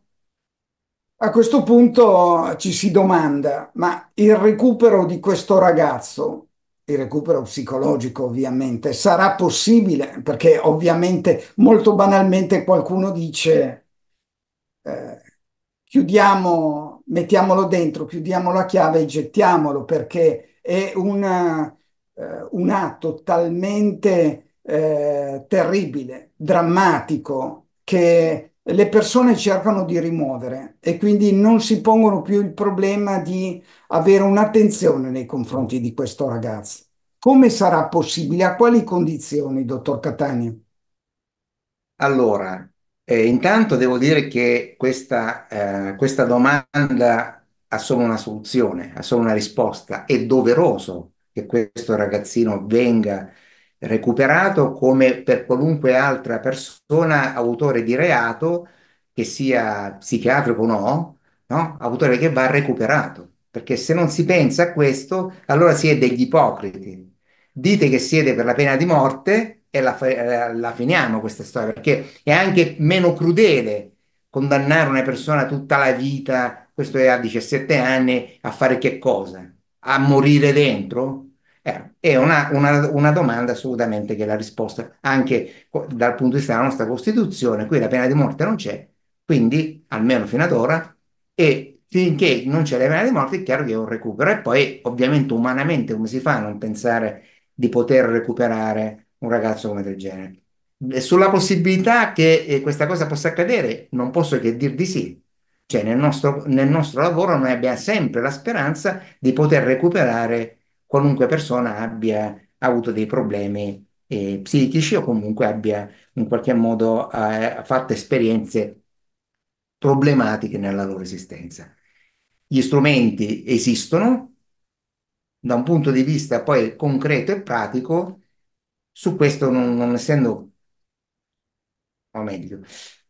A questo punto ci si domanda, ma il recupero di questo ragazzo il recupero psicologico mm. ovviamente sarà possibile perché ovviamente molto banalmente qualcuno dice eh, chiudiamo mettiamolo dentro chiudiamo la chiave e gettiamolo perché è una, eh, un atto talmente eh, terribile drammatico che le persone cercano di rimuovere e quindi non si pongono più il problema di avere un'attenzione nei confronti di questo ragazzo. Come sarà possibile? A quali condizioni, dottor Catania? Allora, eh, intanto devo dire che questa, eh, questa domanda ha solo una soluzione, ha solo una risposta. È doveroso che questo ragazzino venga recuperato come per qualunque altra persona autore di reato, che sia psichiatrico o no, no? autore che va recuperato. Perché se non si pensa a questo, allora si è degli ipocriti. Dite che siete per la pena di morte e la, eh, la finiamo questa storia, perché è anche meno crudele condannare una persona tutta la vita, questo è a 17 anni, a fare che cosa? A morire dentro? Eh, è una, una, una, domanda assolutamente che la risposta, anche dal punto di vista della nostra Costituzione, qui la pena di morte non c'è, quindi almeno fino ad ora, e finché non c'è la pena di morte è chiaro che è un recupero. E poi ovviamente umanamente come si fa a non pensare di poter recuperare un ragazzo come del genere? sulla possibilità che eh, questa cosa possa accadere, non posso che dir di sì, cioè nel nostro, nel nostro, lavoro noi abbiamo sempre la speranza di poter recuperare qualunque persona abbia avuto dei problemi eh, psichici o comunque abbia in qualche modo eh, fatto esperienze problematiche nella loro esistenza. Gli strumenti esistono, da un punto di vista poi concreto e pratico, su questo non, non essendo, o meglio,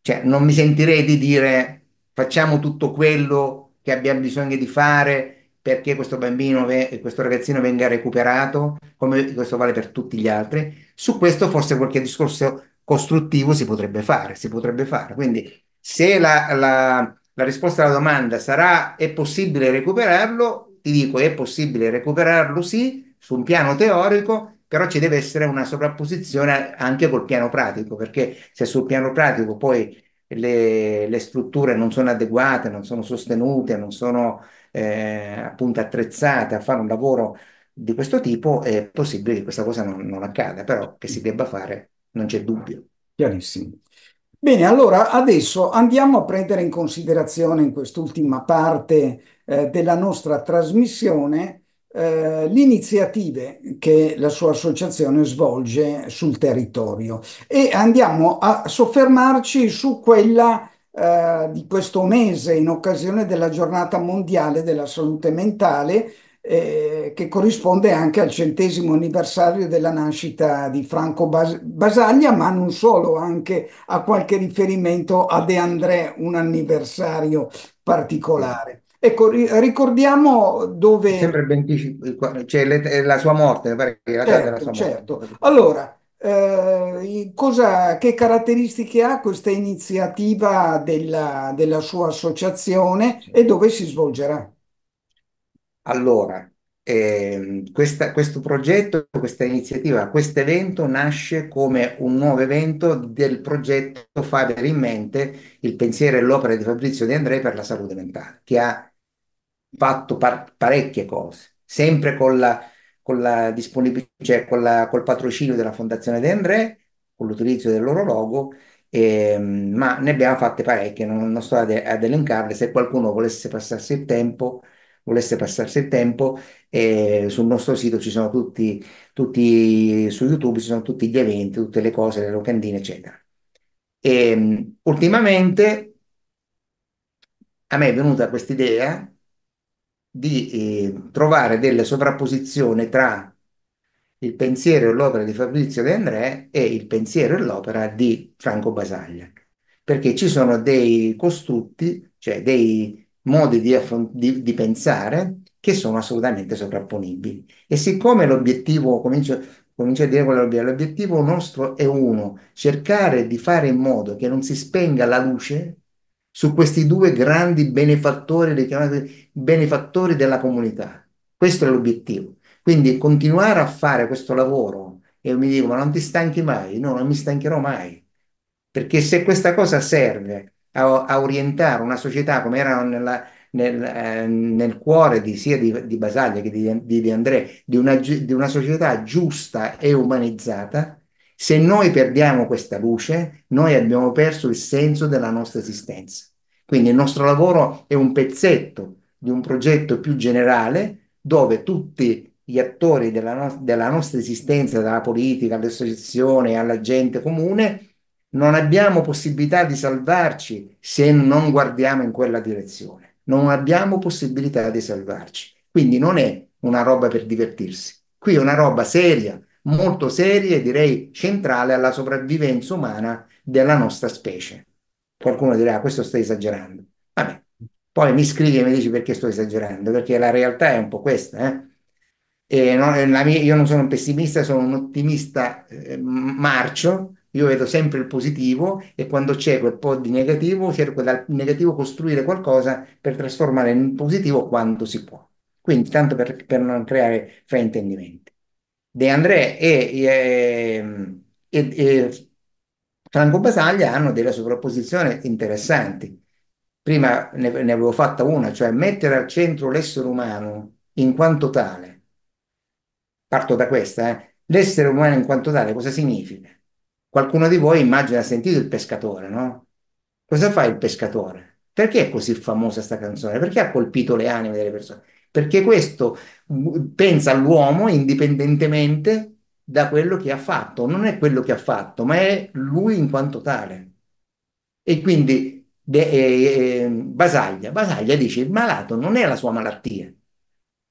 cioè non mi sentirei di dire facciamo tutto quello che abbiamo bisogno di fare perché questo bambino, questo ragazzino venga recuperato, come questo vale per tutti gli altri. Su questo forse qualche discorso costruttivo si potrebbe fare, si potrebbe fare. Quindi se la, la, la risposta alla domanda sarà è possibile recuperarlo, ti dico è possibile recuperarlo sì, su un piano teorico, però ci deve essere una sovrapposizione anche col piano pratico, perché se sul piano pratico poi le, le strutture non sono adeguate, non sono sostenute, non sono eh, appunto attrezzate a fare un lavoro di questo tipo, è possibile che questa cosa non, non accada, però che si debba fare non c'è dubbio. Chiarissimo. Bene, allora adesso andiamo a prendere in considerazione in quest'ultima parte eh, della nostra trasmissione eh, le iniziative che la sua associazione svolge sul territorio e andiamo a soffermarci su quella eh, di questo mese in occasione della giornata mondiale della salute mentale eh, che corrisponde anche al centesimo anniversario della nascita di Franco Bas- Basaglia, ma non solo, anche a qualche riferimento a De André, un anniversario particolare. Ecco, ricordiamo dove... Sempre 25, cioè la sua morte, perché la certo, della sua morte. Certo. Allora, eh, cosa, che caratteristiche ha questa iniziativa della, della sua associazione e dove si svolgerà? Allora, eh, questa, questo progetto, questa iniziativa, questo evento nasce come un nuovo evento del progetto Faber in mente, il pensiero e l'opera di Fabrizio De André per la salute mentale, che ha fatto par- parecchie cose, sempre con la con la disponibilità, cioè con la, col patrocinio della Fondazione De André, con l'utilizzo del loro logo, eh, ma ne abbiamo fatte parecchie, non, non sto ad, ad, elencarle, se qualcuno volesse passarsi il tempo, volesse passarsi il tempo eh, sul nostro sito ci sono tutti, tutti, su YouTube ci sono tutti gli eventi, tutte le cose, le locandine, eccetera. E, ehm, ultimamente a me è venuta questa idea di eh, trovare delle sovrapposizioni tra il pensiero e l'opera di Fabrizio De André e il pensiero e l'opera di Franco Basaglia, perché ci sono dei costrutti, cioè dei modi di, di, di pensare che sono assolutamente sovrapponibili. E siccome l'obiettivo, comincio, comincio, a dire quello che l'obiettivo nostro è uno, cercare di fare in modo che non si spenga la luce su questi due grandi benefattori, benefattori della comunità. Questo è l'obiettivo. Quindi continuare a fare questo lavoro e mi dico, ma non ti stanchi mai? No, non mi stancherò mai. Perché se questa cosa serve a, a orientare una società come era nella, nel, eh, nel, cuore di, sia di, di Basaglia che di, di, di Andrea, di una, di una società giusta e umanizzata, se noi perdiamo questa luce, noi abbiamo perso il senso della nostra esistenza. Quindi il nostro lavoro è un pezzetto di un progetto più generale dove tutti gli attori della, no- della nostra esistenza, dalla politica all'associazione alla gente comune, non abbiamo possibilità di salvarci se non guardiamo in quella direzione. Non abbiamo possibilità di salvarci. Quindi non è una roba per divertirsi. Qui è una roba seria, molto serie, direi centrale alla sopravvivenza umana della nostra specie. Qualcuno dirà, ah, questo sto esagerando. Vabbè, poi mi scrivi e mi dici perché sto esagerando, perché la realtà è un po' questa. Eh? E no, eh, mia, io non sono un pessimista, sono un ottimista eh, marcio, io vedo sempre il positivo e quando c'è quel po' di negativo cerco dal negativo costruire qualcosa per trasformare in positivo quanto si può. Quindi tanto per, per non creare fraintendimenti. De André e, e, e, e Franco Basaglia hanno delle sovrapposizioni interessanti. Prima ne, ne, avevo fatta una, cioè mettere al centro l'essere umano in quanto tale. Parto da questa, eh. L'essere umano in quanto tale cosa significa? Qualcuno di voi immagina ha sentito il pescatore, no? Cosa fa il pescatore? Perché è così famosa questa canzone? Perché ha colpito le anime delle persone? perché questo mm, pensa all'uomo indipendentemente da quello che ha fatto, non è quello che ha fatto, ma è lui in quanto tale. E quindi de, eh, eh, Basaglia, Basaglia dice il malato non è la sua malattia,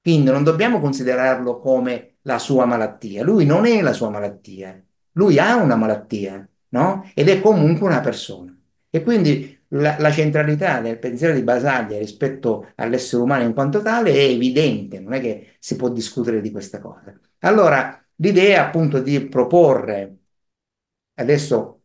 quindi non dobbiamo considerarlo come la sua malattia, lui non è la sua malattia, lui ha una malattia, no? Ed è comunque una persona. E quindi la, la, centralità del pensiero di Basaglia rispetto all'essere umano in quanto tale è evidente, non è che si può discutere di questa cosa. Allora, l'idea appunto di proporre adesso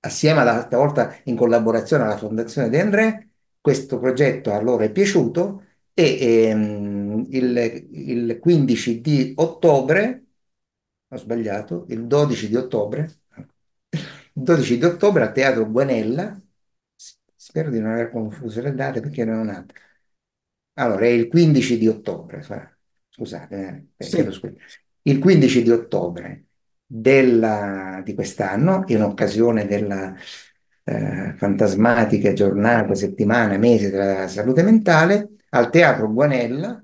assieme alla volta in collaborazione alla Fondazione De André, questo progetto a loro è piaciuto e ehm, il, il 15 di ottobre, ho sbagliato, il 12 di ottobre, [LAUGHS] il 12 di ottobre al Teatro Guanella Spero di non aver confuso le date perché erano nate. Allora, è il 15 di ottobre, scusate, eh, eh sì. il 15 di ottobre della, di quest'anno, in occasione della eh, fantasmatica giornata, settimana, mese della salute mentale, al Teatro Guanella,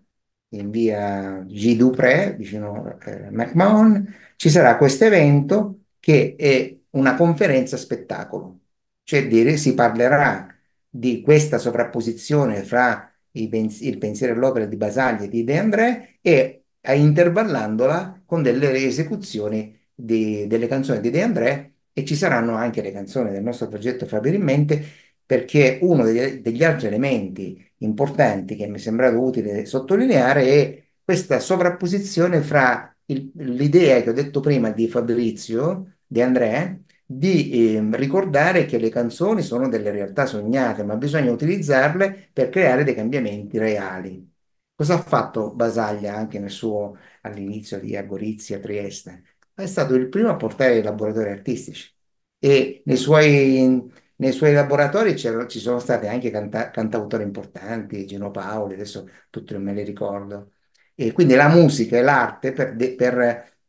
in via G. Dupré, vicino eh, McMahon, ci sarà questo evento che è una conferenza spettacolo, cioè dire si parlerà di questa sovrapposizione fra il, pensiero e l'opera di Basaglia e di De André e eh, intervallandola con delle esecuzioni di, delle canzoni di De André e ci saranno anche le canzoni del nostro progetto Fabio in mente perché uno degli, degli altri elementi importanti che mi è sembrato utile sottolineare è questa sovrapposizione fra l'idea che ho detto prima di Fabrizio, De André, di eh, ricordare che le canzoni sono delle realtà sognate, ma bisogna utilizzarle per creare dei cambiamenti reali. Cosa ha fatto Basaglia anche nel suo all'inizio di Agorizia, a Trieste? È stato il primo a portare i laboratori artistici e nei suoi, nei suoi laboratori ci sono stati anche canta, cantautori importanti, Gino Paoli, adesso tutti non me li ricordo. E quindi la musica e l'arte per, per,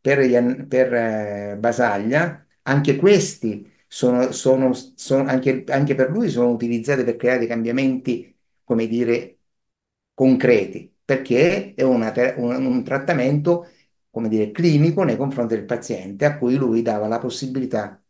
per, per eh, Basaglia anche questi sono, sono, sono anche, anche per lui sono utilizzati per creare dei cambiamenti, come dire, concreti, perché è una, un, un trattamento, come dire, clinico nei confronti del paziente a cui lui dava la possibilità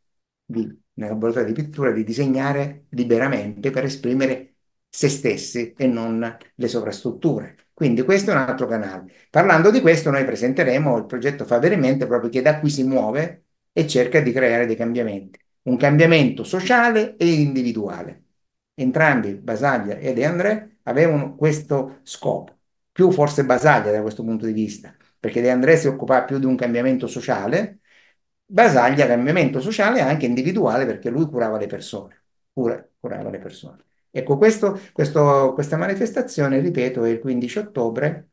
di, nel laboratorio di pittura di disegnare liberamente per esprimere se stessi e non le sovrastrutture. Quindi questo è un altro canale. Parlando di questo, noi presenteremo il progetto Faverimente proprio che da qui si muove e cerca di creare dei cambiamenti, un cambiamento sociale e individuale. Entrambi, Basaglia e De André, avevano questo scopo, più forse Basaglia da questo punto di vista, perché De André si occupava più di un cambiamento sociale, Basaglia cambiamento sociale e anche individuale perché lui curava le persone, cura, curava le persone. Ecco, questo, questo, questa manifestazione, ripeto, è il 15 ottobre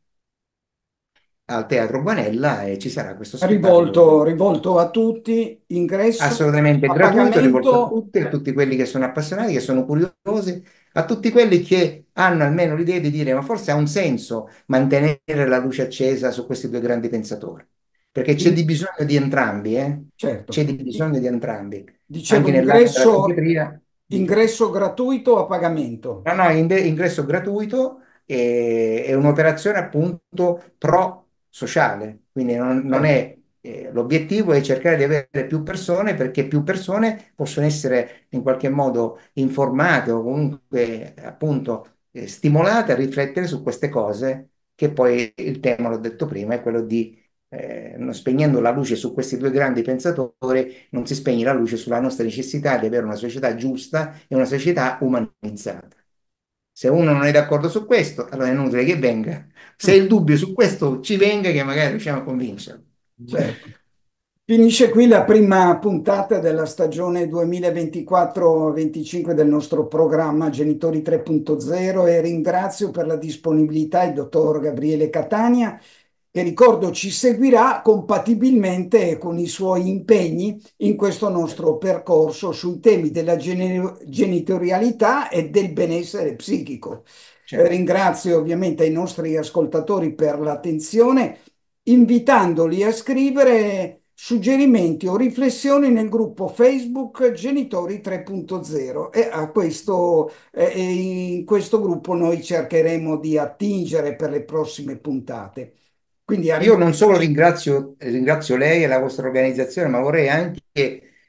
al Teatro Guanella e ci sarà questo spettacolo. Rivolto, a tutti, ingresso assolutamente gratuito, rivolto a tutti, a tutti quelli che sono appassionati, che sono curiosi, a tutti quelli che hanno almeno l'idea di dire ma forse ha un senso mantenere la luce accesa su questi due grandi pensatori, perché c'è di bisogno di entrambi, eh? Certo. c'è di bisogno di entrambi. Dicevo, Anche ingresso, ingresso gratuito a pagamento. No, no, ingresso gratuito è, è un'operazione appunto pro sociale, quindi non, non è eh, l'obiettivo è cercare di avere più persone perché più persone possono essere in qualche modo informate o comunque appunto eh, stimolate a riflettere su queste cose che poi il tema, l'ho detto prima, è quello di eh, spegnendo la luce su questi due grandi pensatori, non si spegne la luce sulla nostra necessità di avere una società giusta e una società umanizzata. Se uno non è d'accordo su questo, allora è inutile che venga. Se il dubbio su questo ci venga, che magari riusciamo a convincerlo. Cioè, Finisce qui la prima puntata della stagione 2024-25 del nostro programma Genitori 3.0 e ringrazio per la disponibilità il dottor Gabriele Catania che ricordo ci seguirà compatibilmente con i suoi impegni in questo nostro percorso sui temi della genitorialità e del benessere psichico. Certo. Eh, ringrazio ovviamente i nostri ascoltatori per l'attenzione, invitandoli a scrivere suggerimenti o riflessioni nel gruppo Facebook Genitori 3.0 e a questo, eh, in questo gruppo noi cercheremo di attingere per le prossime puntate. Quindi ah, io non solo ringrazio, ringrazio lei e la vostra organizzazione, ma vorrei anche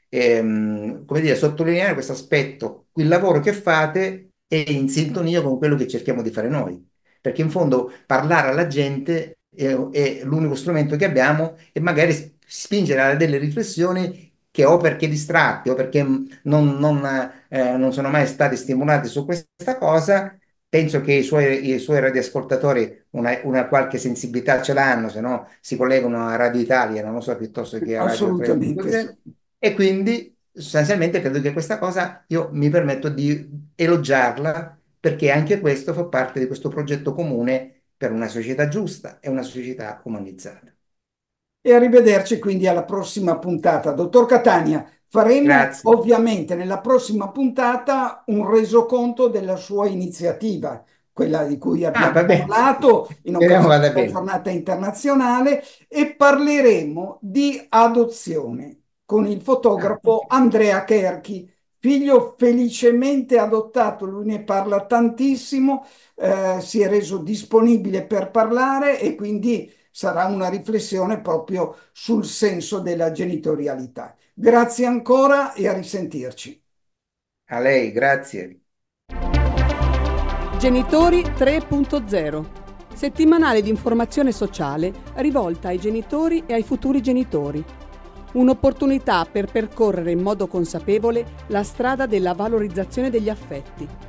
ehm, come dire, sottolineare questo aspetto. Il lavoro che fate è in sintonia con quello che cerchiamo di fare noi, perché in fondo parlare alla gente è, è l'unico strumento che abbiamo e magari spingere a delle riflessioni che o perché distratti o perché non, non, eh, non sono mai stati stimolati su questa cosa penso che i suoi, i suoi radioascoltatori una, una, qualche sensibilità ce l'hanno, se no si collegano a Radio Italia, non lo so, piuttosto che a Assolutamente. Radio Assolutamente. E quindi sostanzialmente credo che questa cosa io mi permetto di elogiarla perché anche questo fa parte di questo progetto comune per una società giusta e una società umanizzata. E arrivederci quindi alla prossima puntata. Dottor Catania, Faremo Grazie. ovviamente nella prossima puntata un resoconto della sua iniziativa, quella di cui ah, abbiamo ah, parlato in occasione della giornata internazionale e parleremo di adozione con il fotografo ah, Andrea Kerchi, figlio felicemente adottato, lui ne parla tantissimo, eh, si è reso disponibile per parlare e quindi sarà una riflessione proprio sul senso della genitorialità. Grazie ancora e a risentirci. A lei, grazie. Genitori 3.0 Settimanale di informazione sociale rivolta ai genitori e ai futuri genitori. Un'opportunità per percorrere in modo consapevole la strada della valorizzazione degli affetti